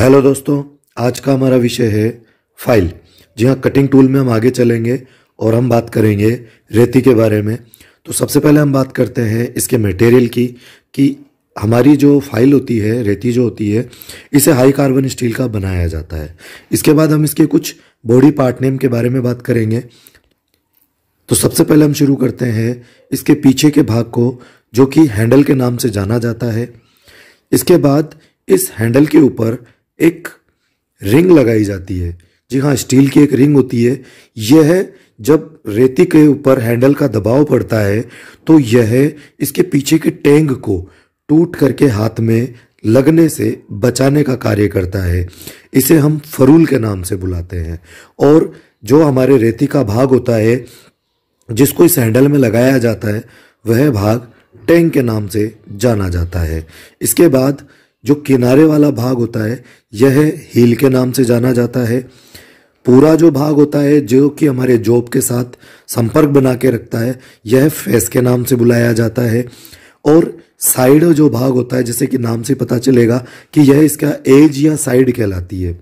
hello दोस्तों आज का हमारा विषय है फाइल जी हाँ कटिंग टूल में हम आगे चलेंगे और हम बात करेंगे रेती के बारे में तो सबसे पहले हम बात करते हैं इसके मटेरियल की कि हमारी जो फाइल होती है रेती जो होती है इसे हाई कार्बन स्टील का बनाया जाता है इसके बाद हम इसके कुछ बॉडी पार्ट नेम के बारे में बात करेंगे तो सबसे पहले हम शुरू करते हैं इसके पीछे के भाग को जो कि हैंडल के नाम से जाना जाता है इसके बाद इस हैंडल के ऊपर एक रिंग लगाई जाती है जी हाँ स्टील की एक रिंग होती है यह जब रेती के ऊपर हैंडल का दबाव पड़ता है तो यह इसके पीछे के टैंग को टूट करके हाथ में लगने से बचाने का कार्य करता है इसे हम फरूल के नाम से बुलाते हैं और जो हमारे रेती का भाग होता है जिसको इस हैंडल में लगाया जाता है वह भाग टैंक के नाम से जाना जाता है इसके बाद जो किनारे वाला भाग होता है यह हील के नाम से जाना जाता है पूरा जो भाग होता है जो कि हमारे जॉब के साथ संपर्क बना के रखता है यह फेस के नाम से बुलाया जाता है और साइड जो भाग होता है जैसे कि नाम से पता चलेगा कि यह इसका एज या साइड कहलाती है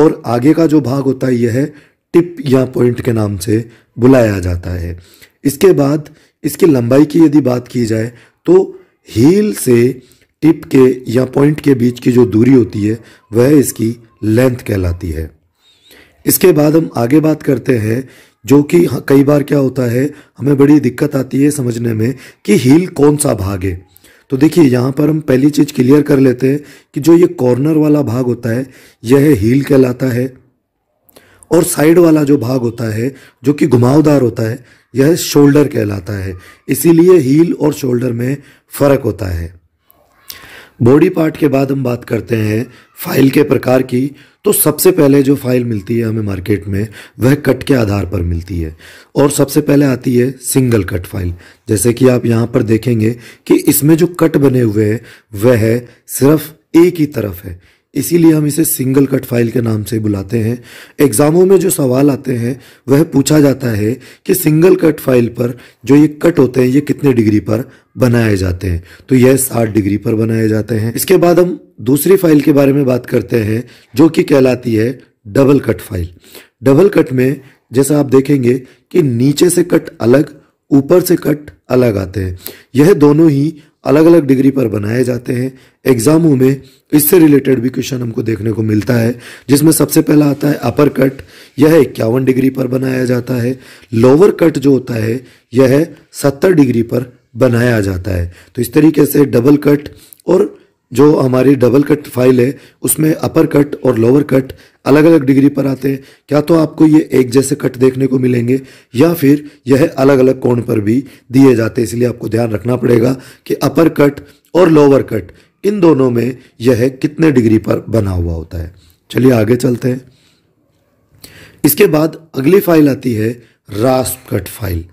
और आगे का जो भाग होता है यह टिप या पॉइंट के नाम से बुलाया जाता है इसके बाद इसकी लंबाई की यदि बात की जाए तो हील से टिप के या पॉइंट के बीच की जो दूरी होती है वह इसकी लेंथ कहलाती है इसके बाद हम आगे बात करते हैं जो कि कई बार क्या होता है हमें बड़ी दिक्कत आती है समझने में कि हील कौन सा भाग है तो देखिए यहाँ पर हम पहली चीज़ क्लियर कर लेते हैं कि जो ये कॉर्नर वाला भाग होता है यह हील कहलाता है और साइड वाला जो भाग होता है जो कि घुमावदार होता है यह शोल्डर कहलाता है इसीलिए हील और शोल्डर में फ़र्क होता है बॉडी पार्ट के बाद हम बात करते हैं फाइल के प्रकार की तो सबसे पहले जो फाइल मिलती है हमें मार्केट में वह कट के आधार पर मिलती है और सबसे पहले आती है सिंगल कट फाइल जैसे कि आप यहाँ पर देखेंगे कि इसमें जो कट बने हुए हैं वह है सिर्फ एक ही तरफ है इसीलिए हम इसे सिंगल कट फाइल के नाम से बुलाते हैं एग्ज़ामों में जो सवाल आते हैं वह पूछा जाता है कि सिंगल कट फाइल पर जो ये कट होते हैं ये कितने डिग्री पर बनाए जाते हैं तो यह साठ डिग्री पर बनाए जाते हैं इसके बाद हम दूसरी फाइल के बारे में बात करते हैं जो कि कहलाती है double cut file double cut में जैसा आप देखेंगे कि नीचे से कट अलग ऊपर से कट अलग आते हैं यह दोनों ही अलग अलग डिग्री पर बनाए जाते हैं एग्जामों में इससे रिलेटेड भी क्वेश्चन हमको देखने को मिलता है जिसमें सबसे पहला आता है अपर कट यह इक्यावन डिग्री पर बनाया जाता है लोअर कट जो होता है यह सत्तर डिग्री पर बनाया जाता है तो इस तरीके से डबल कट और जो हमारी डबल कट फाइल है उसमें अपर कट और लोअर कट अलग अलग डिग्री पर आते हैं क्या तो आपको ये एक जैसे कट देखने को मिलेंगे या फिर यह अलग अलग कोण पर भी दिए जाते हैं इसलिए आपको ध्यान रखना पड़ेगा कि अपर कट और लोअर कट इन दोनों में यह कितने डिग्री पर बना हुआ होता है चलिए आगे चलते हैं इसके बाद अगली फाइल आती है रास्प कट फाइल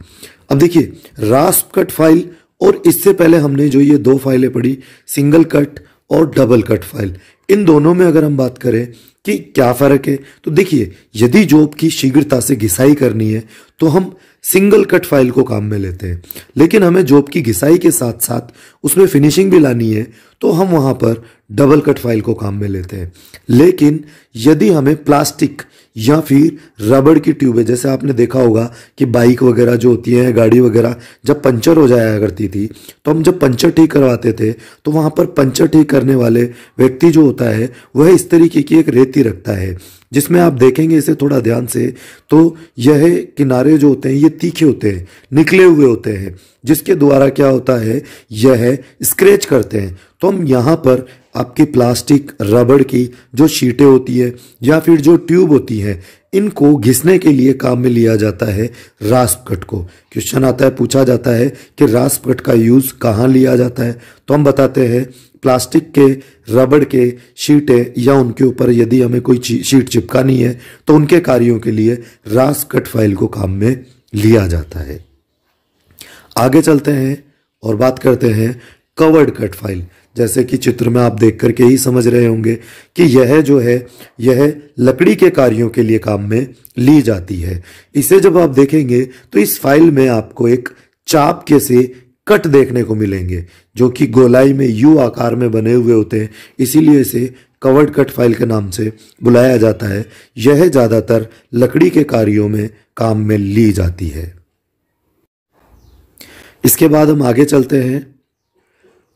अब देखिए रास्प कट फाइल और इससे पहले हमने जो ये दो फाइलें पढ़ी सिंगल कट और डबल कट फाइल इन दोनों में अगर हम बात करें कि क्या फ़र्क है तो देखिए यदि जॉब की शीघ्रता से घिसाई करनी है तो हम सिंगल कट फाइल को काम में लेते हैं लेकिन हमें जॉब की घिसाई के साथ साथ उसमें फिनिशिंग भी लानी है तो हम वहाँ पर डबल कट फाइल को काम में लेते हैं लेकिन यदि हमें प्लास्टिक या फिर रबड़ की ट्यूब है जैसे आपने देखा होगा कि बाइक वगैरह जो होती है गाड़ी वगैरह जब पंचर हो जाया करती थी तो हम जब पंचर ठीक करवाते थे तो वहाँ पर पंचर ठीक करने वाले व्यक्ति जो होता है वह इस तरीके की एक रेती रखता है जिसमें आप देखेंगे इसे थोड़ा ध्यान से तो यह किनारे जो होते हैं ये तीखे होते हैं निकले हुए होते हैं जिसके द्वारा क्या होता है यह स्क्रेच करते हैं तो हम यहाँ पर आपकी प्लास्टिक रबड़ की जो शीटें होती है या फिर जो ट्यूब होती है इनको घिसने के लिए काम में लिया जाता है रास्प कट को क्वेश्चन आता है पूछा जाता है कि रास्प कट का यूज़ कहाँ लिया जाता है तो हम बताते हैं प्लास्टिक के रबड़ के शीटें या उनके ऊपर यदि हमें कोई शीट चिपकानी है तो उनके कार्यों के लिए रास कट फाइल को काम में लिया जाता है आगे चलते हैं और बात करते हैं कवर्ड कट फाइल जैसे कि चित्र में आप देख करके ही समझ रहे होंगे कि यह जो है यह लकड़ी के कार्यों के लिए काम में ली जाती है इसे जब आप देखेंगे तो इस फाइल में आपको एक चाप के से कट देखने को मिलेंगे जो कि गोलाई में यू आकार में बने हुए होते हैं इसीलिए इसे कवर्ड कट फाइल के नाम से बुलाया जाता है यह ज़्यादातर लकड़ी के कार्यों में काम में ली जाती है इसके बाद हम आगे चलते हैं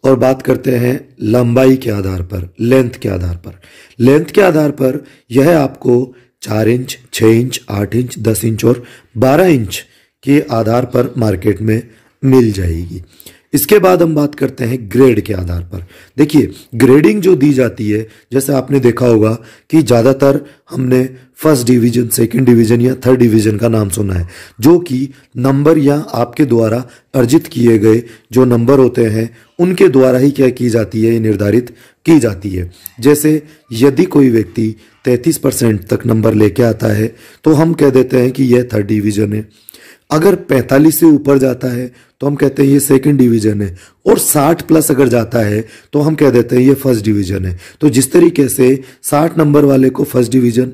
और बात करते हैं लंबाई के आधार पर लेंथ के आधार पर लेंथ के आधार पर यह आपको चार इंच छः इंच आठ इंच दस इंच और बारह इंच के आधार पर मार्केट में मिल जाएगी इसके बाद हम बात करते हैं ग्रेड के आधार पर देखिए ग्रेडिंग जो दी जाती है जैसे आपने देखा होगा कि ज़्यादातर हमने फर्स्ट डिवीजन सेकंड डिवीजन या थर्ड डिवीजन का नाम सुना है जो कि नंबर या आपके द्वारा अर्जित किए गए जो नंबर होते हैं उनके द्वारा ही क्या की जाती है ये निर्धारित की जाती है जैसे यदि कोई व्यक्ति 33 परसेंट तक नंबर लेके आता है तो हम कह देते हैं कि यह थर्ड डिवीजन है अगर 45 से ऊपर जाता है तो हम कहते हैं ये सेकंड डिवीजन है और 60 प्लस अगर जाता है तो हम कह देते हैं ये फर्स्ट डिवीजन है तो जिस तरीके से 60 नंबर वाले को फर्स्ट डिवीजन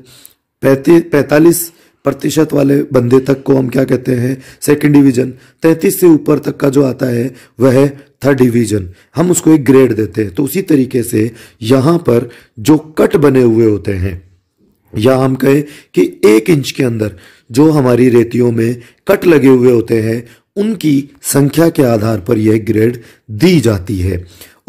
पैंतालीस प्रतिशत वाले बंदे तक को हम क्या कहते हैं सेकंड डिवीजन 33 से ऊपर तक का जो आता है वह थर्ड डिवीजन हम उसको एक ग्रेड देते हैं तो उसी तरीके से यहाँ पर जो कट बने हुए होते हैं या हम कहें कि एक इंच के अंदर जो हमारी रेतियों में कट लगे हुए होते हैं उनकी संख्या के आधार पर यह ग्रेड दी जाती है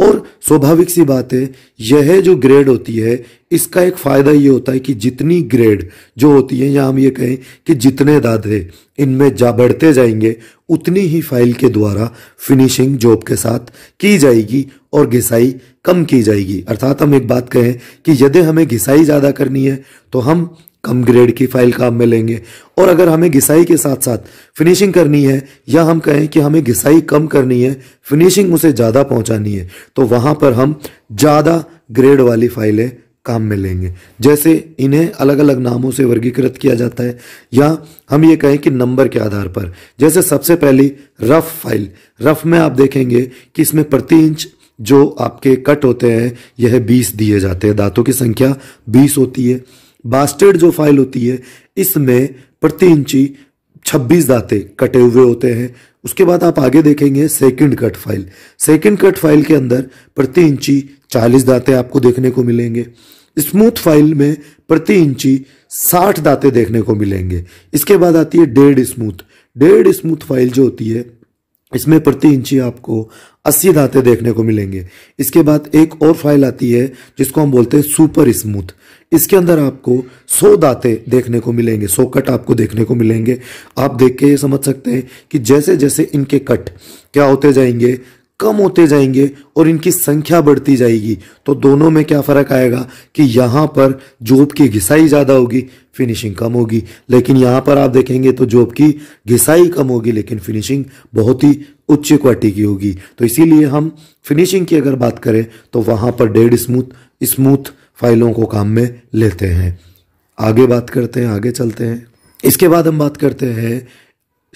और स्वाभाविक सी बात है यह जो ग्रेड होती है इसका एक फ़ायदा ये होता है कि जितनी ग्रेड जो होती है या हम ये कहें कि जितने दादे इनमें जा बढ़ते जाएंगे उतनी ही फाइल के द्वारा फिनिशिंग जॉब के साथ की जाएगी और घिसाई कम की जाएगी अर्थात हम एक बात कहें कि यदि हमें घिसाई ज़्यादा करनी है तो हम कम ग्रेड की फाइल काम में लेंगे और अगर हमें घिसाई के साथ साथ फिनिशिंग करनी है या हम कहें कि हमें घिसाई कम करनी है फिनिशिंग उसे ज़्यादा पहुंचानी है तो वहाँ पर हम ज़्यादा ग्रेड वाली फाइलें काम में लेंगे जैसे इन्हें अलग अलग नामों से वर्गीकृत किया जाता है या हम ये कहें कि नंबर के आधार पर जैसे सबसे पहली रफ फाइल रफ में आप देखेंगे कि इसमें प्रति इंच जो आपके कट होते हैं यह बीस दिए जाते हैं दांतों की संख्या बीस होती है बास्टेड जो फाइल होती है इसमें प्रति इंची 26 दाते कटे हुए होते हैं उसके बाद आप आगे देखेंगे second cut file second cut file के अंदर प्रति इंची 40 दाते आपको देखने को मिलेंगे स्मूथ फाइल में प्रति इंची 60 दाते देखने को मिलेंगे इसके बाद आती है डेढ़ स्मूथ डेढ़ स्मूथ फाइल जो होती है इसमें प्रति इंची आपको अस्सी दांते देखने को मिलेंगे इसके बाद एक और फाइल आती है जिसको हम बोलते हैं सुपर स्मूथ इसके अंदर आपको सौ दांते देखने को मिलेंगे सौ कट आपको देखने को मिलेंगे आप देख के ये समझ सकते हैं कि जैसे जैसे इनके कट क्या होते जाएंगे कम होते जाएंगे और इनकी संख्या बढ़ती जाएगी तो दोनों में क्या फ़र्क आएगा कि यहाँ पर जॉब की घिसाई ज़्यादा होगी फिनिशिंग कम होगी लेकिन यहाँ पर आप देखेंगे तो जॉब की घिसाई कम होगी लेकिन फिनिशिंग बहुत ही उच्च क्वालिटी की होगी तो इसीलिए हम फिनिशिंग की अगर बात करें तो वहाँ पर डेड स्मूथ स्मूथ फाइलों को काम में लेते हैं आगे बात करते हैं आगे चलते हैं इसके बाद हम बात करते हैं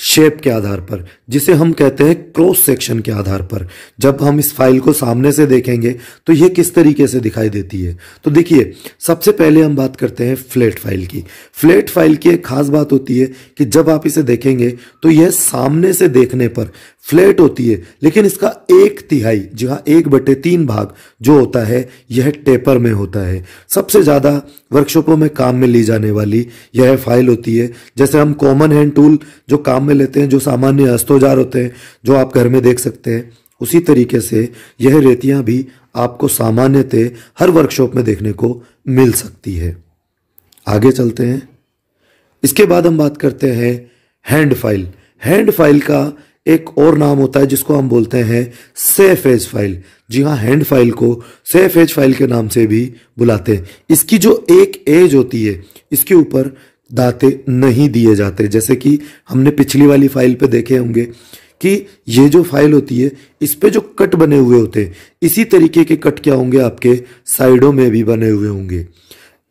शेप के आधार पर जिसे हम कहते हैं क्रॉस सेक्शन के आधार पर जब हम इस फाइल को सामने से देखेंगे तो यह किस तरीके से दिखाई देती है तो देखिए सबसे पहले हम बात करते हैं फ्लैट फाइल की फ्लैट फाइल की एक खास बात होती है कि जब आप इसे देखेंगे तो यह सामने से देखने पर फ्लैट होती है लेकिन इसका एक तिहाई जी हाँ एक बटे तीन भाग जो होता है यह टेपर में होता है सबसे ज़्यादा वर्कशॉपों में काम में ली जाने वाली यह फाइल होती है जैसे हम कॉमन हैंड टूल जो काम काम में लेते हैं जो सामान्य अस्तोजार होते हैं जो आप घर में देख सकते हैं उसी तरीके से यह रेतियाँ भी आपको सामान्यतः हर वर्कशॉप में देखने को मिल सकती है आगे चलते हैं इसके बाद हम बात करते हैं हैंड फाइल हैंड फाइल का एक और नाम होता है जिसको हम बोलते हैं सेफ एज फाइल जी हाँ हैंड फाइल को सेफ एज फाइल के नाम से भी बुलाते हैं इसकी जो एक एज होती है इसके ऊपर दाते नहीं दिए जाते जैसे कि हमने पिछली वाली फाइल पे देखे होंगे कि ये जो फाइल होती है इस पे जो कट बने हुए होते हैं इसी तरीके के कट क्या होंगे आपके साइडों में भी बने हुए होंगे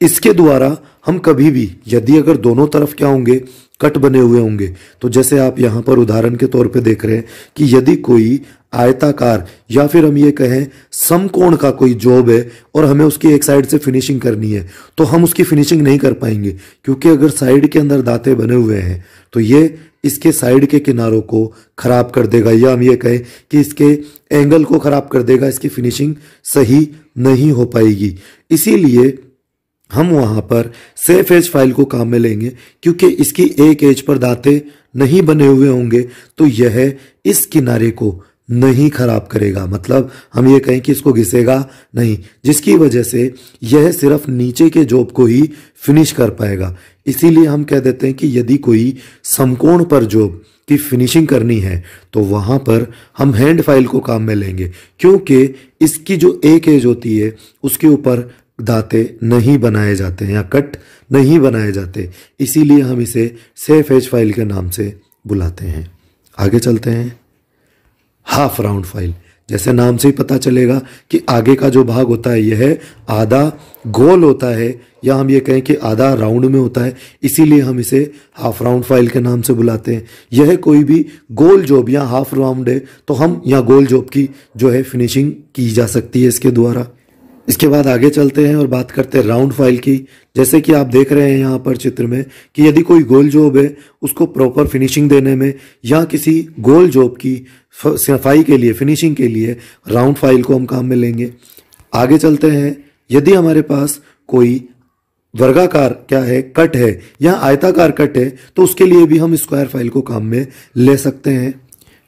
इसके द्वारा हम कभी भी यदि अगर दोनों तरफ क्या होंगे कट बने हुए होंगे तो जैसे आप यहां पर उदाहरण के तौर पे देख रहे हैं कि यदि कोई आयताकार या फिर हम ये कहें समकोण का कोई जॉब है और हमें उसकी एक साइड से फिनिशिंग करनी है तो हम उसकी फिनिशिंग नहीं कर पाएंगे क्योंकि अगर साइड के अंदर दाते बने हुए हैं तो ये इसके साइड के किनारों को खराब कर देगा या हम ये कहें कि इसके एंगल को खराब कर देगा इसकी फिनिशिंग सही नहीं हो पाएगी इसीलिए हम वहाँ पर सेफ एज फाइल को काम में लेंगे क्योंकि इसकी एक एज पर दाते नहीं बने हुए होंगे तो यह इस किनारे को नहीं खराब करेगा मतलब हम ये कहें कि इसको घिसेगा नहीं जिसकी वजह से यह सिर्फ नीचे के जॉब को ही फिनिश कर पाएगा इसीलिए हम कह देते हैं कि यदि कोई समकोण पर जॉब की फिनिशिंग करनी है तो वहाँ पर हम हैंड फाइल को काम में लेंगे क्योंकि इसकी जो एक एज होती है उसके ऊपर दाते नहीं बनाए जाते हैं या कट नहीं बनाए जाते इसीलिए हम इसे सेफ एज फाइल के नाम से बुलाते हैं आगे चलते हैं हाफ राउंड फाइल जैसे नाम से ही पता चलेगा कि आगे का जो भाग होता है यह आधा गोल होता है या हम ये कहें कि आधा राउंड में होता है इसीलिए हम इसे हाफ राउंड फाइल के नाम से बुलाते हैं यह कोई भी गोल जॉब या हाफ राउंड है तो हम यहाँ गोल जॉब की जो है फिनिशिंग की जा सकती है इसके द्वारा इसके बाद आगे चलते हैं और बात करते हैं राउंड फाइल की जैसे कि आप देख रहे हैं यहाँ पर चित्र में कि यदि कोई गोल जॉब है उसको प्रॉपर फिनिशिंग देने में या किसी गोल जॉब की सफाई के लिए फिनिशिंग के लिए राउंड फाइल को हम काम में लेंगे आगे चलते हैं यदि हमारे पास कोई वर्गाकार क्या है कट है या आयताकार कट है तो उसके लिए भी हम स्क्वायर फाइल को काम में ले सकते हैं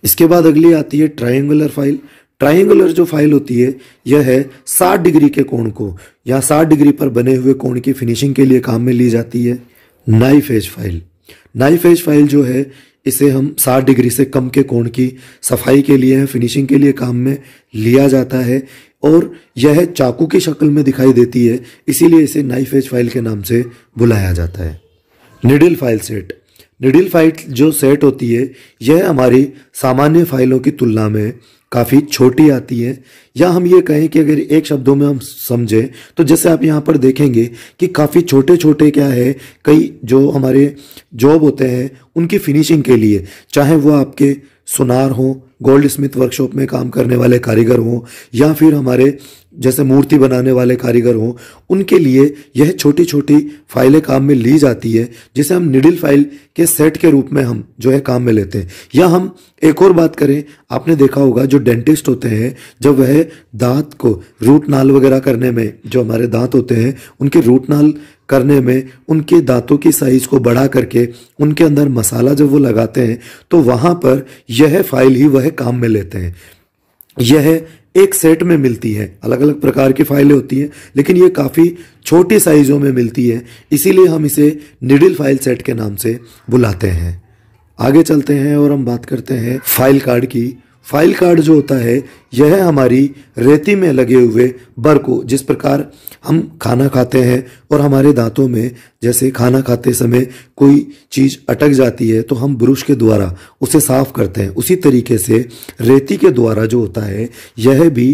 इसके बाद अगली आती है ट्राइंगुलर फाइल ट्राइंगुलर जो फाइल होती है यह है 60 डिग्री के कोण को या 60 डिग्री पर बने हुए कोण की फिनिशिंग के लिए काम में ली जाती है knife edge file knife edge file जो है इसे हम 60 डिग्री से कम के कोण की सफाई के लिए फिनिशिंग के लिए काम में लिया जाता है और यह चाकू की शक्ल में दिखाई देती है इसीलिए इसे नाइफ एज फाइल के नाम से बुलाया जाता है needle file set needle file जो सेट होती है यह हमारी सामान्य फाइलों की तुलना में काफ़ी छोटी आती है या हम ये कहें कि अगर एक शब्दों में हम समझें तो जैसे आप यहाँ पर देखेंगे कि काफ़ी छोटे छोटे क्या है कई जो हमारे जॉब होते हैं उनकी फिनिशिंग के लिए चाहे वो आपके सुनार हों गोल्ड स्मिथ वर्कशॉप में काम करने वाले कारीगर हों या फिर हमारे जैसे मूर्ति बनाने वाले कारीगर हों उनके लिए यह छोटी छोटी फाइलें काम में ली जाती है जिसे हम निडिल फाइल के सेट के रूप में हम जो है काम में लेते हैं या हम एक और बात करें आपने देखा होगा जो डेंटिस्ट होते हैं जब वह दांत को रूट नाल वगैरह करने में जो हमारे दांत होते हैं उनके रूट नाल करने में उनके दांतों की साइज को बढ़ा करके उनके अंदर मसाला जब वो लगाते हैं तो वहाँ पर यह फाइल ही वह काम में लेते हैं यह एक सेट में मिलती है अलग अलग प्रकार की फाइलें होती हैं लेकिन ये काफ़ी छोटी साइज़ों में मिलती है इसीलिए हम इसे निडिल फाइल सेट के नाम से बुलाते हैं आगे चलते हैं और हम बात करते हैं फाइल कार्ड की फाइल कार्ड जो होता है यह हमारी रेती में लगे हुए बर को जिस प्रकार हम खाना खाते हैं और हमारे दांतों में जैसे खाना खाते समय कोई चीज़ अटक जाती है तो हम ब्रश के द्वारा उसे साफ़ करते हैं उसी तरीके से रेती के द्वारा जो होता है यह भी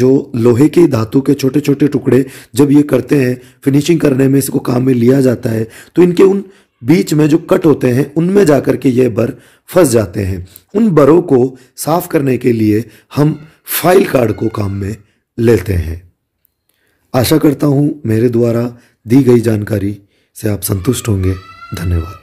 जो लोहे के धातु के छोटे छोटे टुकड़े जब ये करते हैं फिनिशिंग करने में इसको काम में लिया जाता है तो इनके उन बीच में जो कट होते हैं उनमें जाकर के ये बर फंस जाते हैं उन बरों को साफ करने के लिए हम फाइल कार्ड को काम में लेते हैं आशा करता हूँ मेरे द्वारा दी गई जानकारी से आप संतुष्ट होंगे धन्यवाद